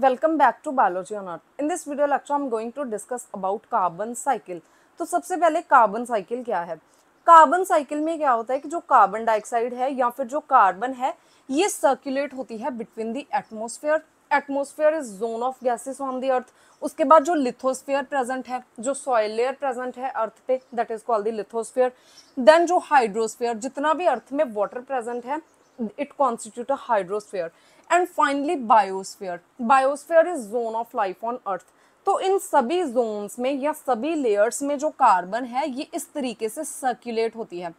welcome back to biology on earth in this video lecture I am going to discuss about carbon cycle तो सबसे पहले carbon cycle क्या है carbon cycle में क्या होता है कि जो कार्बन डाइऑक्साइड है या फिर जो कार्बन है ये सर्कुलेट होती है between the atmosphere atmosphere is zone of gases on the earth उसके बाद जो लिथोस्फेयर प्रेजेंट है जो सॉयल लेयर प्रेजेंट है अर्थ पे that is called the lithosphere then जो हाइड्रोस्फेयर जितना भी अर्थ में वाटर प्रेजेंट है it constitute a hydrosphere and finally biosphere biosphere is zone of life on earth तो इन सभी जोन्स में या सभी लेयर्स में जो कार्बन है ये इस तरीके से सर्कुलेट होती है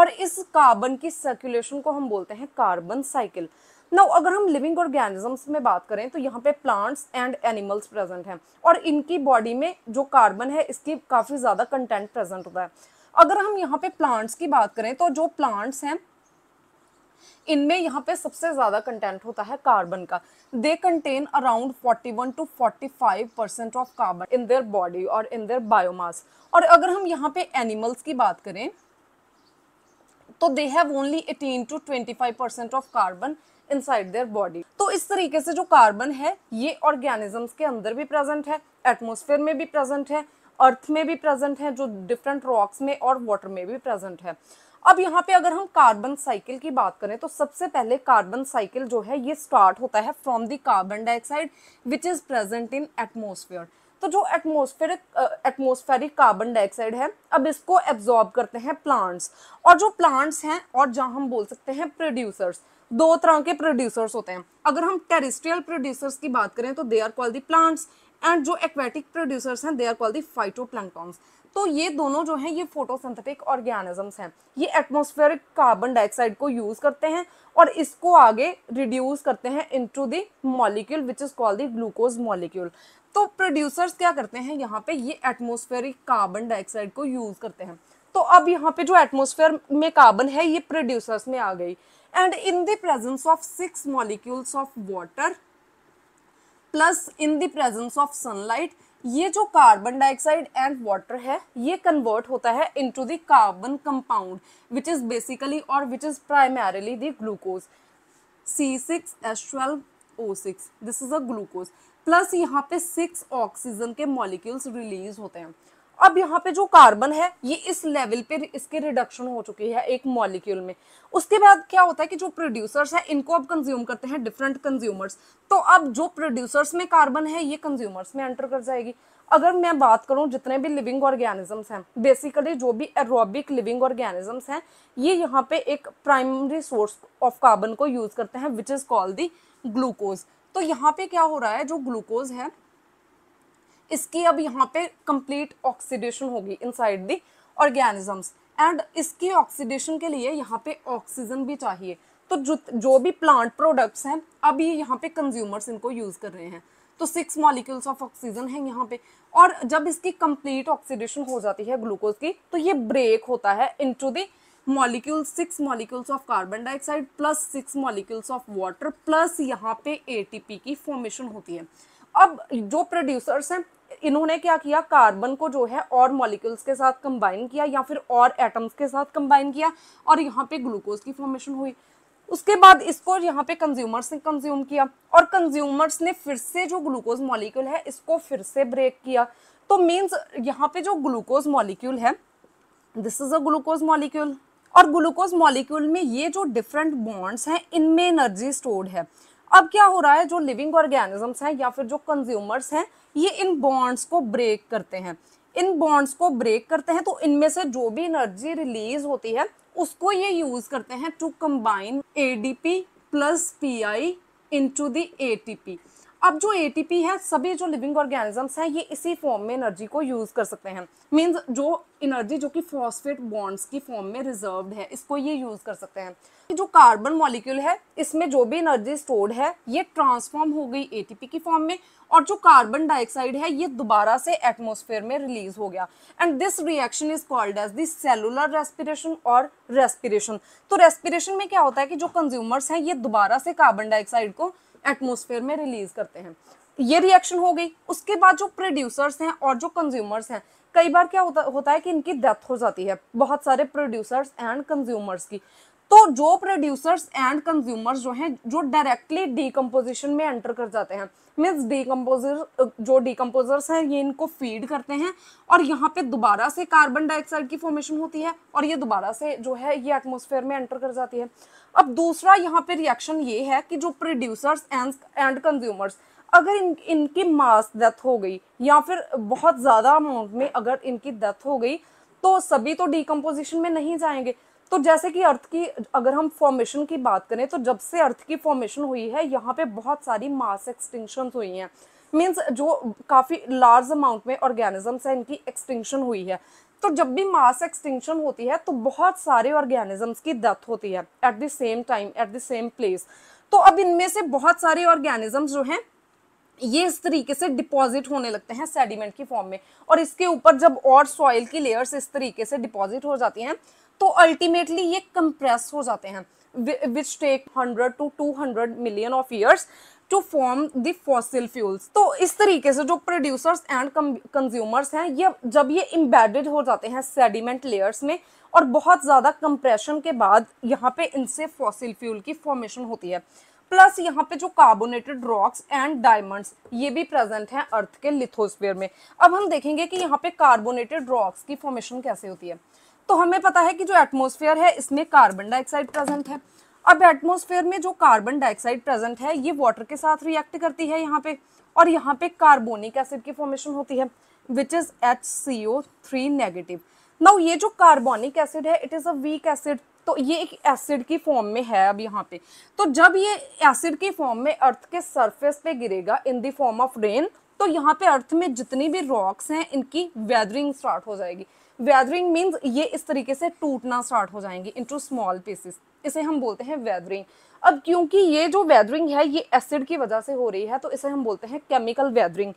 और इस कार्बन की सर्कुलेशन को हम बोलते हैं कार्बन साइकिल नाउ अगर हम लिविंग ऑर्गेनिजम्स में बात करें तो यहाँ पे प्लांट्स एंड एनिमल्स प्रेजेंट हैं और इनकी बॉडी में जो कार्बन है इसकी काफ़ी ज़्यादा कंटेंट प्रेजेंट होता है अगर हम यहाँ पे प्लांट्स की बात करें तो जो प्लांट्स हैं इनमें यहाँ पे सबसे ज़्यादा कंटेंट होता है कार्बन का they contain around 41 to 45 percent of carbon in their body और इन देयर बायोमास और अगर हम यहाँ पे एनिमल्स की बात करें तो they have only 18 to 25 percent of carbon side their body तो इस तरीके से जो कार्बन है ये ऑर्गेनिजम्स के अंदर भी प्रेजेंट है एटमोसफेयर में भी प्रेजेंट है अर्थ में भी प्रेजेंट है जो डिफरेंट रॉक्स में और वाटर में भी प्रेजेंट है अब यहाँ पे अगर हम कार्बन साइकिल की बात करें तो सबसे पहले कार्बन साइकिल जो है ये स्टार्ट होता है from the carbon dioxide which is present in atmosphere तो जो एटमोस्फेरिक एटमोस्फेरिक कार्बन डाइऑक्साइड है अब इसको एब्जॉर्ब करते हैं प्लांट्स और जो प्लांट्स हैं और जहाँ हम बोल सकते हैं प्रोड्यूसर्स दो तरह के प्रोड्यूसर्स होते हैं अगर हम टेरिस्ट्रियल प्रोड्यूसर्स की बात करें तो they are called the plants and जो एक्वेटिक प्रोड्यूसर्स हैं they are called the phyto तो ये दोनों जो हैं ये फोटोसिंथेटिक ऑर्गेनिजम्स हैं ये एटमॉस्फेरिक कार्बन डाइऑक्साइड को यूज़ करते हैं और इसको आगे रिड्यूस करते हैं into the molecule which is called the glucose molecule तो प्रोड्यूसर्स क्या करते हैं यहाँ पे ये एटमॉस्फेरिक कार्बन डाइऑक्साइड को यूज़ करते हैं तो अब यहाँ पे जो एटमोसफेयर में कार्बन है ये प्रोड्यूसर्स में आ गई and in the presence of six molecules of water plus in the presence of sunlight ये जो कार्बन डाइऑक्साइड एंड वाटर है ये कन्वर्ट होता है into to carbon compound which is basically और which is primarily the glucose C six S twelve O six this is a glucose plus यहाँ पे six oxygen के मॉलिक्यूल्स रिलीज होते हैं अब यहाँ पे जो कार्बन है ये इस लेवल पे इसके रिडक्शन हो चुकी है एक मॉलिक्यूल में उसके बाद क्या होता है कि जो प्रोड्यूसर्स हैं इनको अब कंज्यूम करते हैं डिफरेंट कंज्यूमर्स तो अब जो प्रोड्यूसर्स में कार्बन है ये कंज्यूमर्स में एंटर कर जाएगी अगर मैं बात करूं जितने भी लिविंग ऑर्गेनिजम्स हैं बेसिकली जो भी एरोबिक लिविंग ऑर्गेनिजम्स हैं ये यहाँ पे एक प्राइमरी सोर्स ऑफ कार्बन को यूज़ करते हैं which is called the glucose तो यहाँ पे क्या हो रहा है जो ग्लूकोज है इसकी अब यहाँ पे कंप्लीट ऑक्सीडेशन होगी इनसाइड दी ऑर्गेनिजम्स एंड इसकी ऑक्सीडेशन के लिए यहाँ पे ऑक्सीजन भी चाहिए तो जो जो भी प्लांट प्रोडक्ट्स हैं अब ये यहाँ पे कंज्यूमर्स इनको यूज़ कर रहे हैं तो सिक्स मॉलिक्यूल्स ऑफ ऑक्सीजन है यहाँ पे और जब इसकी कंप्लीट ऑक्सीडेशन हो जाती है ग्लूकोज की तो ये ब्रेक होता है to the molecule six molecules of carbon dioxide plus six molecules of water plus यहाँ पे एटीपी की फॉर्मेशन होती है अब जो प्रोड्यूसर्स हैं इन्होंने क्या किया कार्बन को जो है और मॉलिक्यूल्स के साथ कंबाइन किया या फिर और एटम्स के साथ कंबाइन किया और यहाँ पे ग्लूकोज की फॉर्मेशन हुई उसके बाद इसको यहाँ पे कंज्यूमर्स ने कंज्यूम किया और कंज्यूमर्स ने फिर से जो ग्लूकोज मॉलिक्यूल है इसको फिर से ब्रेक किया तो मीन्स यहाँ पे जो ग्लूकोज मॉलिक्यूल है this is a glucose molecule और ग्लूकोज मॉलिक्यूल में ये जो डिफरेंट बॉन्ड्स हैं इनमें एनर्जी स्टोर्ड है अब क्या हो रहा है जो लिविंग ऑर्गेनिजम्स हैं या फिर जो कंज्यूमर्स हैं ये इन बॉन्ड्स को ब्रेक करते हैं इन बॉन्ड्स को ब्रेक करते हैं तो इनमें से जो भी एनर्जी रिलीज होती है उसको ये यूज करते हैं to combine ADP plus PI into the ATP अब जो एटीपी है सभी जो लिविंग ऑर्गेनिजम्स हैं ये इसी फॉर्म में एनर्जी को यूज़ कर सकते हैं मीन्स जो एनर्जी जो कि फॉस्फेट बॉन्ड्स की फॉर्म में रिजर्व्ड है इसको ये यूज़ कर सकते हैं जो कार्बन मॉलिक्यूल है इसमें जो भी एनर्जी स्टोर्ड है ये ट्रांसफॉर्म हो गई एटीपी की फॉर्म में और जो कार्बन डाइऑक्साइड है ये दोबारा से एटमोसफेयर में रिलीज हो गया and this reaction is called as this cellular respiration और रेस्पिरेशन तो रेस्पिरेशन में क्या होता है कि जो कंज्यूमर्स हैं ये दोबारा से कार्बन डाइऑक्साइड को एटमोसफेयर में रिलीज करते हैं ये रिएक्शन हो गई उसके बाद जो प्रोड्यूसर्स हैं और जो कंज्यूमर्स हैं कई बार क्या होता होता है कि इनकी डेथ हो जाती है बहुत सारे प्रोड्यूसर्स एंड कंज्यूमर्स की तो जो प्रोड्यूसर्स एंड कंज्यूमर्स जो हैं जो डायरेक्टली डीकम्पोजिशन में एंटर कर जाते हैं मीन्स डीकम्पोजर जो डीकम्पोजर्स हैं ये इनको फीड करते हैं और यहाँ पे दोबारा से कार्बन डाइऑक्साइड की फॉर्मेशन होती है और ये दोबारा से जो है ये एटमोसफेयर में एंटर कर जाती है अब दूसरा यहाँ पे रिएक्शन ये है कि जो प्रोड्यूसर्स एंड एंड कंज्यूमर्स अगर इन इनकी मास डेथ हो गई या फिर बहुत ज़्यादा अमाउंट में अगर इनकी डेथ हो गई तो सभी तो डिकम्पोजिशन में नहीं जाएंगे तो जैसे कि अर्थ की अगर हम फॉर्मेशन की बात करें तो जब से अर्थ की फॉर्मेशन हुई है यहाँ पे बहुत सारी मास एक्सटिंक्शन हुई हैं मीन्स जो काफ़ी लार्ज अमाउंट में ऑर्गेनिजम्स हैं इनकी एक्सटिंक्शन हुई है तो जब भी मास एक्सटिंक्शन होती है तो बहुत सारे ऑर्गेनिजम्स की डेथ होती है at the same time at the same place तो अब इनमें से बहुत सारे ऑर्गेनिजम्स जो हैं ये इस तरीके से डिपॉजिट होने लगते हैं सेडिमेंट की फॉर्म में और इसके ऊपर जब और सॉइल की लेयर्स इस तरीके से डिपॉजिट हो जाती हैं तो अल्टीमेटली ये कंप्रेस हो जाते हैं which take hundred to two hundred million of years to form the fossil fuels तो इस तरीके से जो प्रोड्यूसर्स एंड कंज्यूमर्स हैं ये जब ये इम्बेडेड हो जाते हैं सेडिमेंट लेयर्स में और बहुत ज़्यादा कंप्रेशन के बाद यहाँ पे इनसे फॉसिल फ्यूल की फॉर्मेशन होती है प्लस यहाँ पे जो कार्बोनेटेड रॉक्स एंड डायमंड्स ये भी प्रेजेंट हैं अर्थ के लिथोस्फेयर में अब हम देखेंगे कि यहाँ पे कार्बोनेटेड रॉक्स की फॉर्मेशन कैसे होती है तो हमें पता है कि जो एटमोसफेयर है इसमें कार्बन डाइऑक्साइड प्रेजेंट है अब एटमोसफेयर में जो कार्बन डाइऑक्साइड प्रेजेंट है ये वाटर के साथ रिएक्ट करती है यहाँ पे और यहाँ पे कार्बोनिक एसिड की फॉर्मेशन होती है which is H C O three negative now ये जो कार्बोनिक एसिड है it is a weak acid तो ये एक एसिड की फॉर्म में है अब यहाँ पे तो जब ये एसिड की फॉर्म में अर्थ के सरफेस पे गिरेगा in the form of rain तो यहाँ पे अर्थ में जितनी भी रॉक्स हैं इनकी वेदरिंग स्टार्ट हो जाएगी वेदरिंग मीन्स ये इस तरीके से टूटना स्टार्ट हो जाएंगे इंटू स्मॉल पीसेस इसे हम बोलते हैं वेदरिंग अब क्योंकि ये जो वेदरिंग है ये एसिड की वजह से हो रही है तो इसे हम बोलते हैं केमिकल वेदरिंग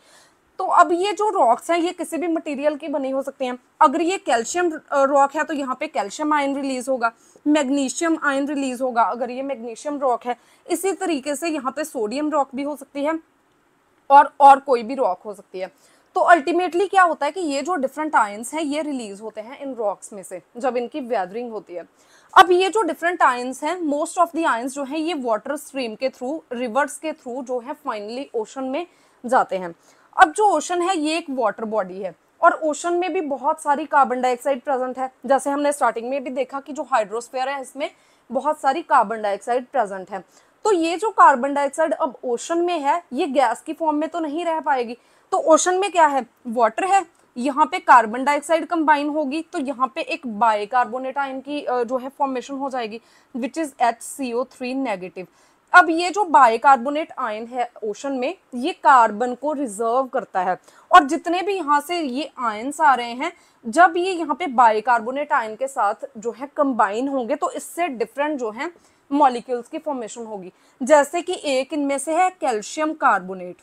तो अब ये जो रॉक्स हैं ये किसी भी मटेरियल के बने हो सकते हैं अगर ये कैल्शियम रॉक है तो यहाँ पे कैल्शियम आयन रिलीज होगा मैग्नीशियम आयन रिलीज होगा अगर ये मैग्नीशियम रॉक है इसी तरीके से यहाँ पे सोडियम रॉक भी हो सकती है और और कोई भी रॉक हो सकती है तो अल्टीमेटली क्या होता है कि ये जो डिफरेंट आयंस हैं ये रिलीज होते हैं इन रॉक्स में से जब इनकी वैदरिंग होती है अब ये जो डिफरेंट आयंस हैं मोस्ट ऑफ द आयंस जो हैं ये वाटर स्ट्रीम के थ्रू रिवर्स के थ्रू जो है फाइनली ओशन में जाते हैं अब जो ओशन है ये एक वाटर बॉडी है और ओशन में भी बहुत सारी कार्बन डाइऑक्साइड प्रेजेंट है जैसे हमने स्टार्टिंग में भी देखा कि जो हाइड्रोस्फेयर है इसमें बहुत सारी कार्बन डाइऑक्साइड प्रेजेंट है तो ये जो कार्बन डाइऑक्साइड अब ओशन में है ये गैस की फॉर्म में तो नहीं रह पाएगी तो ओशन में क्या है वाटर है यहाँ पे कार्बन डाइऑक्साइड कंबाइन होगी तो यहाँ पे एक बायकार्बोनेट कार्बोनेट आयन की जो है फॉर्मेशन हो जाएगी which is H C O three negative अब ये जो बायकार्बोनेट कार्बोनेट आयन है ओशन में ये कार्बन को रिजर्व करता है और जितने भी यहाँ से ये आयन्स आ रहे हैं जब ये यहाँ पे बायकार्बोनेट कार्बोनेट आयन के साथ जो है कंबाइन होंगे तो इससे डिफरेंट जो है मॉलिक्यूल्स की फॉर्मेशन होगी जैसे कि एक इनमें से है calcium carbonate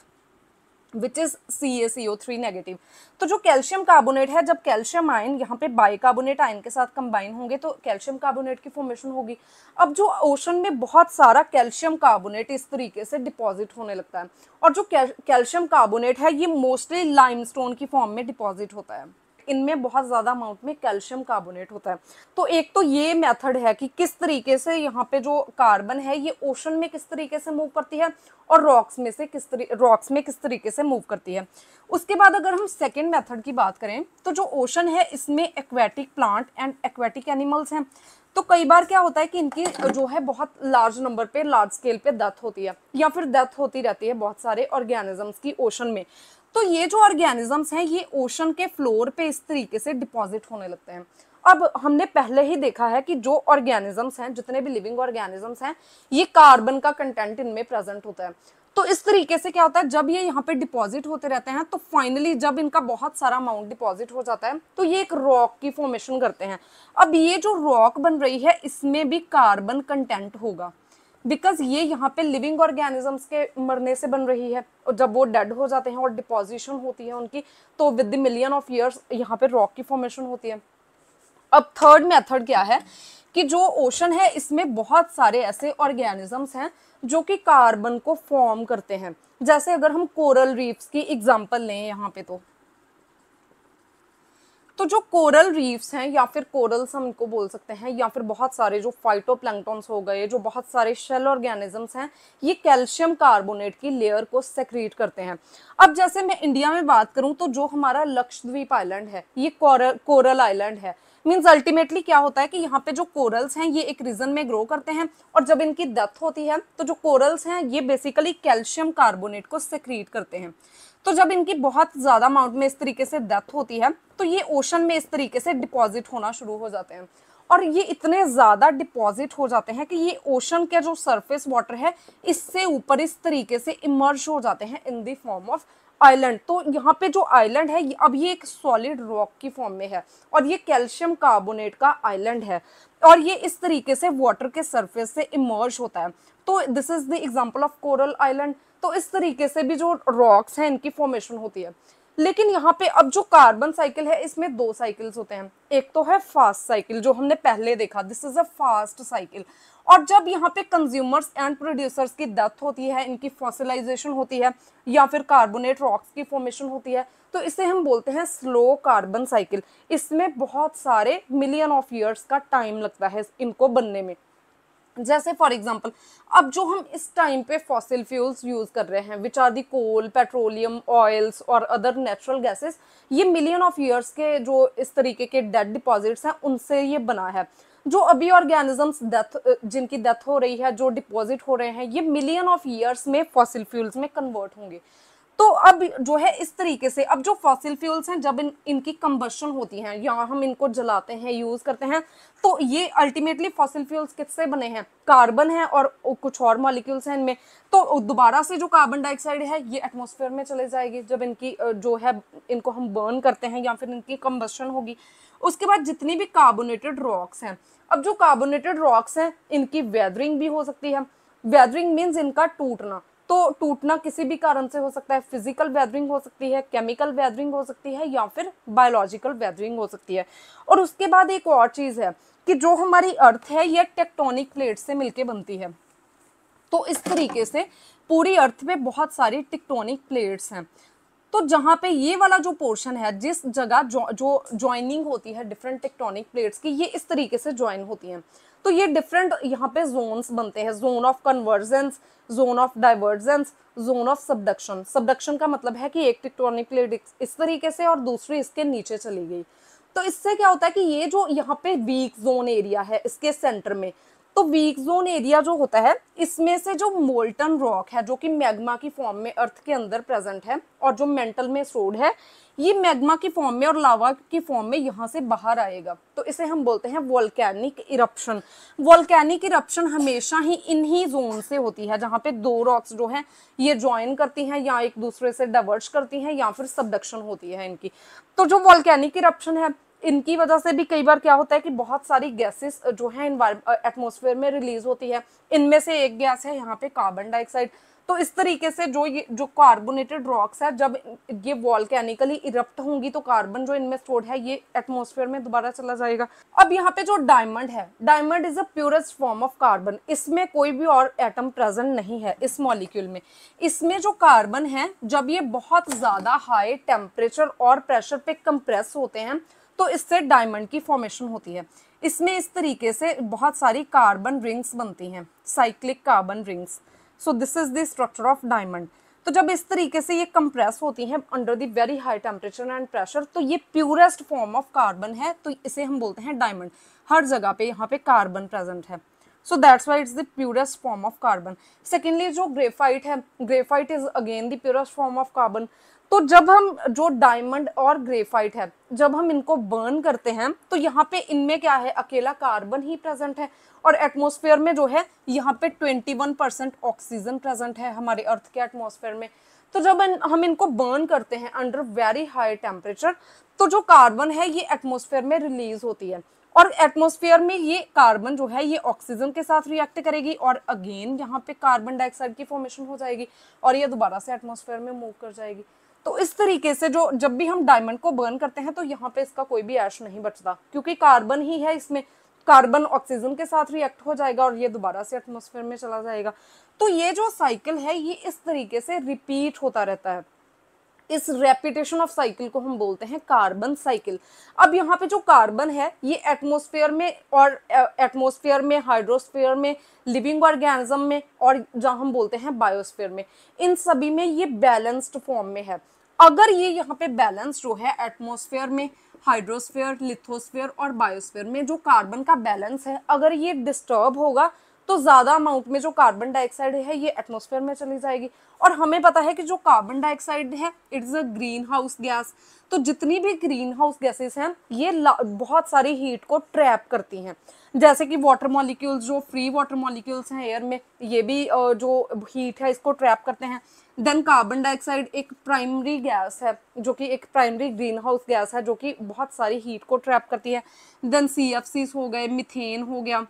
which is C A C O three negative तो जो कैल्शियम कार्बोनेट है जब कैल्शियम आयन यहाँ पे बाइकार्बोनेट आयन के साथ कंबाइन होंगे तो कैल्शियम कार्बोनेट की फॉर्मेशन होगी अब जो ओशन में बहुत सारा कैल्शियम कार्बोनेट इस तरीके से डिपॉजिट होने लगता है और जो कैल्शियम कार्बोनेट है ये मोस्टली लाइमस्टोन की फॉर्म में डिपॉजिट होता है इनमें बहुत ज़्यादा अमाउंट में कैल्शियम कार्बोनेट होता है तो एक तो ये मेथड है कि किस तरीके से यहाँ पे जो कार्बन है ये ओशन में किस तरीके से मूव करती है और रॉक्स में से किस तरी रॉक्स में किस तरीके से मूव करती है उसके बाद अगर हम सेकेंड मैथड की बात करें तो जो ओशन है इसमें aquatic plant and aquatic animals हैं तो कई बार क्या होता है कि इनकी जो है बहुत लार्ज नंबर पे लार्ज स्केल पे डेथ होती है या फिर डेथ होती रहती है बहुत सारे ऑर्गेनिजम्स की ओशन में तो ये जो ऑर्गेनिजम्स हैं ये ओशन के फ्लोर पे इस तरीके से डिपॉजिट होने लगते हैं अब हमने पहले ही देखा है कि जो ऑर्गेनिजम्स हैं जितने भी लिविंग ऑर्गेनिजम्स हैं ये कार्बन का कंटेंट इनमें प्रेजेंट होता है तो इस तरीके से क्या होता है जब ये यहाँ पे डिपॉजिट होते रहते हैं तो फाइनली जब इनका बहुत सारा अमाउंट डिपॉजिट हो जाता है तो ये एक रॉक की फॉर्मेशन करते हैं अब ये जो रॉक बन रही है इसमें भी कार्बन कंटेंट होगा बिकॉज ये यहाँ पे लिविंग ऑर्गेनिजम्स के मरने से बन रही है और जब वो डेड हो जाते हैं और डिपोजिशन होती है उनकी तो with the million of years यहाँ पे रॉक की फॉर्मेशन होती है अब थर्ड मेथड क्या है कि जो ओशन है इसमें बहुत सारे ऐसे ऑर्गेनिजम्स हैं जो कि कार्बन को फॉर्म करते हैं जैसे अगर हम कोरल रीफ्स की एग्जांपल लें यहाँ पे तो तो जो कोरल रीफ्स हैं या फिर कोरल्स हम इनको बोल सकते हैं या फिर बहुत सारे जो फाइटो हो गए जो बहुत सारे शेल ऑर्गेनिजम्स हैं ये कैल्शियम कार्बोनेट की लेयर को सेक्रीट करते हैं अब जैसे मैं इंडिया में बात करूँ तो जो हमारा लक्षद्वीप आइलैंड है ये कोरल कोरल आइलैंड है मीन्स अल्टीमेटली क्या होता है कि यहाँ पे जो कोरल्स हैं ये एक रीजन में ग्रो करते हैं और जब इनकी डेथ होती है तो जो कोरल्स हैं ये बेसिकली कैल्शियम कार्बोनेट को सेक्रीट करते हैं तो जब इनकी बहुत ज़्यादा अमाउंट में इस तरीके से डेथ होती है तो ये ओशन में इस तरीके से डिपॉजिट होना शुरू हो जाते हैं और ये इतने ज़्यादा डिपॉजिट हो जाते हैं कि ये ओशन के जो सरफेस वाटर है इससे ऊपर इस तरीके से इमर्ज हो जाते हैं in the form of island तो यहाँ पे जो आइलैंड है अब ये एक सॉलिड रॉक की फॉर्म में है और ये कैल्शियम कार्बोनेट का आइलैंड है और ये इस तरीके से वाटर के सरफेस से इमर्ज होता है तो this is the example of coral island तो इस तरीके से भी जो रॉक्स हैं इनकी फॉर्मेशन होती है लेकिन यहाँ पे अब जो कार्बन साइकिल है इसमें दो साइकिल्स होते हैं एक तो है फास्ट साइकिल जो हमने पहले देखा this is a fast cycle और जब यहाँ पे कंज्यूमर्स एंड प्रोड्यूसर्स की डेथ होती है इनकी फॉसिलाइजेशन होती है या फिर कार्बोनेट रॉक्स की फॉर्मेशन होती है तो इसे हम बोलते हैं स्लो कार्बन साइकिल इसमें बहुत सारे मिलियन ऑफ ईयर्स का टाइम लगता है इनको बनने में जैसे फॉर एग्जाम्पल अब जो हम इस टाइम पे फॉसिल फ्यूल्स यूज़ कर रहे हैं which are the coal petroleum oils और अदर नेचुरल गैसेस ये मिलियन ऑफ ईयर्स के जो इस तरीके के डेड डिपॉजिट्स हैं उनसे ये बना है जो अभी ऑर्गेनिजम्स डेथ जिनकी डेथ हो रही है जो डिपॉजिट हो रहे हैं ये मिलियन ऑफ ईयर्स में फॉसिल फ्यूल्स में कन्वर्ट होंगे तो अब जो है इस तरीके से अब जो फॉसिल फ्यूल्स हैं जब इन इनकी कंबशन होती हैं या हम इनको जलाते हैं यूज़ करते हैं तो ये अल्टीमेटली फॉसिल फ्यूल्स किससे बने हैं कार्बन है और कुछ और मॉलिक्यूल्स हैं इनमें तो दोबारा से जो कार्बन डाइऑक्साइड है ये एटमोसफेयर में चले जाएगी जब इनकी जो है इनको हम बर्न करते हैं या फिर इनकी कंबशन होगी उसके बाद जितनी भी कार्बोनेटेड रॉक्स हैं अब जो कार्बोनेटेड रॉक्स हैं इनकी वेदरिंग भी हो सकती है वेदरिंग मीन्स इनका टूटना तो टूटना किसी भी कारण से हो सकता है फिजिकल वेदरिंग हो सकती है केमिकल वेदरिंग हो सकती है या फिर बायोलॉजिकल वेदरिंग हो सकती है और उसके बाद एक और चीज़ है कि जो हमारी अर्थ है यह टेक्टोनिक प्लेट से मिलकर बनती है तो इस तरीके से पूरी अर्थ में बहुत सारी टेक्टोनिक प्लेट्स हैं तो जहां पे ये वाला जो पोर्शन है जिस जगह जो ज्वाइनिंग होती है डिफरेंट टेक्टोनिक प्लेट्स की ये इस तरीके से ज्वाइन होती है तो ये डिफरेंट यहाँ पे जोन्स बनते हैं zone of convergence zone of divergence zone of subduction subduction का मतलब है कि एक टेक्टोनिक प्लेट इस तरीके से और दूसरी इसके नीचे चली गई तो इससे क्या होता है कि ये जो यहाँ पे वीक जोन एरिया है इसके सेंटर में तो वीक जोन एरिया जो होता है इसमें से जो मोल्टन रॉक है जो कि मैग्मा की फॉर्म में अर्थ के अंदर प्रेजेंट है और जो मेंटल में स्टोर्ड है ये मैग्मा की फॉर्म में और लावा की फॉर्म में यहाँ से बाहर आएगा तो इसे हम बोलते हैं वॉल्केनिक इरप्शन वॉल्केनिक इरप्शन हमेशा ही इन्हीं जोन से होती है जहाँ पे दो रॉक्स जो हैं ये ज्वाइन करती हैं या एक दूसरे से डाइवर्स करती हैं या फिर सबडक्शन होती है इनकी तो जो वॉल्केनिक इरप्शन है इनकी वजह से भी कई बार क्या होता है कि बहुत सारी गैसेस जो है एटमोसफेयर में रिलीज होती है इनमें से एक गैस है यहाँ पे कार्बन डाइऑक्साइड तो इस तरीके से जो ये जो कार्बोनेटेड रॉक्स है जब ये वॉल्केनिकली इरप्ट होंगी तो कार्बन जो इनमें स्टोर्ड है ये एटमोसफेयर में दोबारा चला जाएगा अब यहाँ पे जो डायमंड है diamond is a purest form of carbon इसमें कोई भी और एटम प्रेजेंट नहीं है इस मॉलिक्यूल में इसमें जो कार्बन है जब ये बहुत ज्यादा हाई टेम्परेचर और प्रेशर पे कंप्रेस होते हैं तो इससे डायमंड की फॉर्मेशन होती है इसमें इस तरीके से बहुत सारी कार्बन रिंग्स बनती हैं cyclic carbon rings so this is the structure of diamond तो जब इस तरीके से ये कंप्रेस होती हैं under the very high temperature and pressure तो ये प्योरेस्ट फॉर्म ऑफ कार्बन है तो इसे हम बोलते हैं डायमंड हर जगह पे यहाँ पे कार्बन प्रेजेंट है so that's why it's the purest form of carbon secondly जो ग्रेफाइट है graphite is again the purest form of carbon तो जब हम जो डायमंड और ग्रेफाइट है जब हम इनको बर्न करते हैं तो यहाँ पे इनमें क्या है अकेला कार्बन ही प्रेजेंट है और एटमॉस्फेयर में जो है यहाँ पे 21 परसेंट ऑक्सीजन प्रेजेंट है हमारे अर्थ के एटमॉस्फेयर में तो जब इन, हम इनको बर्न करते हैं अंडर वेरी हाई टेम्परेचर तो जो कार्बन है ये एटमोसफेयर में रिलीज होती है और एटमोस्फेयर में ये कार्बन जो है ये ऑक्सीजन के साथ रिएक्ट करेगी और अगेन यहाँ पे कार्बन डाइऑक्साइड की फॉर्मेशन हो जाएगी और ये दोबारा से एटमोसफेयर में मूव कर जाएगी तो इस तरीके से जो जब भी हम डायमंड को बर्न करते हैं तो यहाँ पे इसका कोई भी ऐश नहीं बचता क्योंकि कार्बन ही है इसमें कार्बन ऑक्सीजन के साथ रिएक्ट हो जाएगा और ये दोबारा से एटमोसफेयर में चला जाएगा तो ये जो साइकिल है ये इस तरीके से रिपीट होता रहता है इस रेपिटेशन ऑफ साइकिल को हम बोलते हैं कार्बन साइकिल अब यहाँ पे जो कार्बन है ये एटमोस्फेयर में और एटमोस्फेयर में हाइड्रोस्फेयर में लिविंग ऑर्गेनिज्म में और जहाँ हम बोलते हैं बायोस्फेयर में इन सभी में ये बैलेंस्ड फॉर्म में है अगर ये यहाँ पे बैलेंस जो है एटमोस्फेयर में हाइड्रोस्फेयर लिथोस्फेयर और बायोस्फेयर में जो कार्बन का बैलेंस है अगर ये डिस्टर्ब होगा तो ज़्यादा अमाउंट में जो कार्बन डाइऑक्साइड है ये एटमोसफेयर में चली जाएगी और हमें पता है कि जो कार्बन डाइऑक्साइड है it's a greenhouse gas तो जितनी भी ग्रीन हाउस गैसेस हैं ये बहुत सारी हीट को ट्रैप करती हैं जैसे कि वाटर मॉलिक्यूल्स जो फ्री वाटर मॉलिक्यूल्स हैं एयर में ये भी जो हीट है इसको ट्रैप करते हैं देन कार्बन डाइऑक्साइड एक प्राइमरी गैस है जो कि एक प्राइमरी ग्रीन हाउस गैस है जो कि बहुत सारी हीट को ट्रैप करती है देन सी हो गए मिथेन हो गया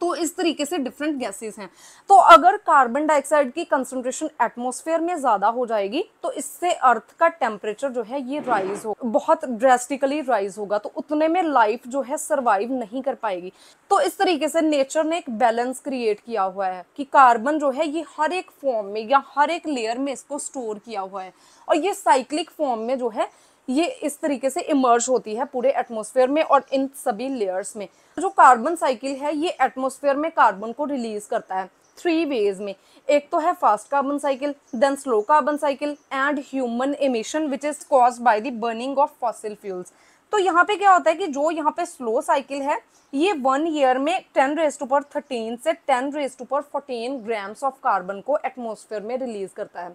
तो इस तरीके से डिफरेंट गैसेस हैं तो अगर कार्बन डाइऑक्साइड की कंसंट्रेशन एटमोसफेयर में ज़्यादा हो जाएगी तो इससे अर्थ का टेम्परेचर जो है ये राइज हो बहुत ड्रेस्टिकली राइज होगा तो उतने में लाइफ जो है सर्वाइव नहीं कर पाएगी तो इस तरीके से नेचर ने एक बैलेंस क्रिएट किया हुआ है कि कार्बन जो है ये हर एक फॉर्म में या हर एक लेयर में इसको स्टोर किया हुआ है और ये साइक्लिक फॉर्म में जो है ये इस तरीके से इमर्ज होती है पूरे एटमोसफेयर में और इन सभी लेयर्स में जो कार्बन साइकिल है ये एटमोसफेयर में कार्बन को रिलीज करता है थ्री वेज में एक तो है fast carbon cycle then slow carbon cycle and human emission which is cause by the burning of fossil fuels तो यहाँ पे क्या होता है कि जो यहाँ पे स्लो साइकिल है ये वन ईयर में ten raise to power thirteen से ten raise to power fourteen grams of carbon को एटमोसफेयर में रिलीज करता है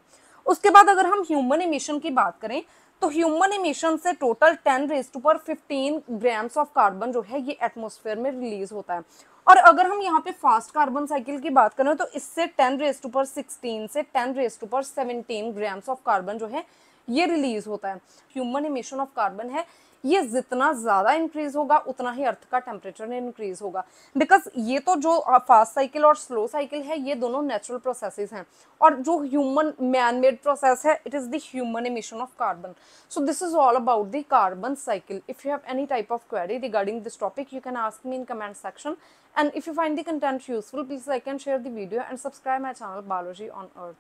उसके बाद अगर हम ह्यूमन इमिशन की बात करें तो ह्यूमन इमिशन से total ten raise to power fifteen grams of carbon जो है ये एटमोसफेयर में रिलीज होता है और अगर हम यहाँ पे फास्ट कार्बन साइकिल की बात करें तो इससे ten raise to power sixteen से ten raise to power seventeen grams of carbon जो है ये रिलीज होता है ह्यूमन इमिशन ऑफ कार्बन है ये जितना ज़्यादा इंक्रीज होगा उतना ही अर्थ का टेम्परेचर इंक्रीज होगा बिकॉज ये तो जो फास्ट साइकिल और स्लो साइकिल है ये दोनों नेचुरल प्रोसेसेस हैं और जो ह्यूमन मैन मेड प्रोसेस है it is the human emission of carbon so this is all about the carbon cycle if you have any type of query regarding this topic you can ask me in comment section and if you find the content useful please like and share the video and subscribe my channel biology on earth